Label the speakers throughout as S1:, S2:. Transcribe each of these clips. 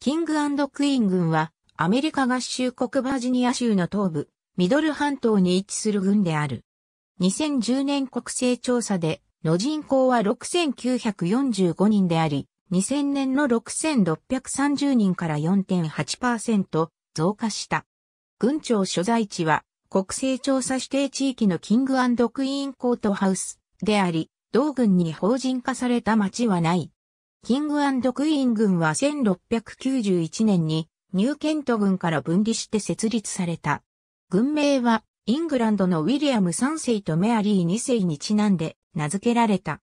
S1: キングクイーン軍は、アメリカ合衆国バージニア州の東部、ミドル半島に位置する軍である。2010年国勢調査で、の人口は6945人であり、2000年の6630人から4.8%増加した。軍庁所在地は、国勢調査指定地域のキングクイーンコートハウスであり、同軍に法人化された町はない。キングクイーン軍は1691年にニューケント軍から分離して設立された。軍名はイングランドのウィリアム3世とメアリー2世にちなんで名付けられた。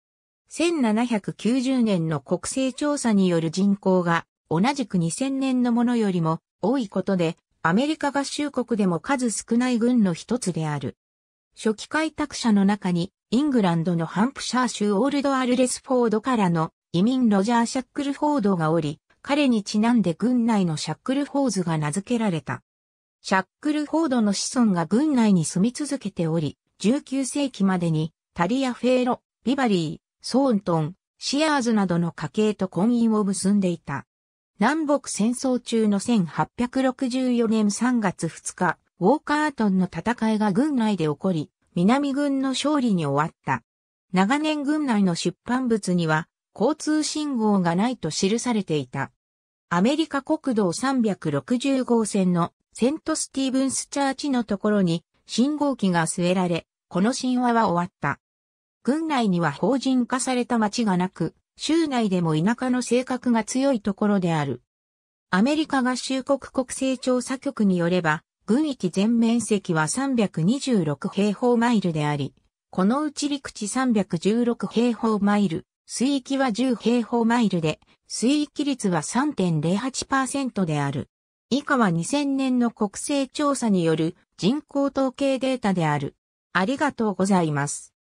S1: 1790年の国勢調査による人口が同じく2000年のものよりも多いことでアメリカ合衆国でも数少ない軍の一つである。初期開拓者の中にイングランドのハンプシャー州オールドアルレスフォードからの移民ロジャー・シャックルフォードがおり、彼にちなんで軍内のシャックルフォーズが名付けられた。シャックルフォードの子孫が軍内に住み続けており、19世紀までにタリア・フェーロ、ビバリー、ソーントン、シアーズなどの家系と婚姻を結んでいた。南北戦争中の1864年3月2日、ウォーカートンの戦いが軍内で起こり、南軍の勝利に終わった。長年軍内の出版物には、交通信号がないと記されていた。アメリカ国道360号線のセントスティーブンスチャーチのところに信号機が据えられ、この神話は終わった。郡内には法人化された町がなく、州内でも田舎の性格が強いところである。アメリカ合衆国国勢調査局によれば、軍域全面積は326平方マイルであり、このうち陸地316平方マイル、水域は10平方マイルで、水域率は3.08%である。以下は2000年の国勢調査による人口統計データである。ありがとうございます。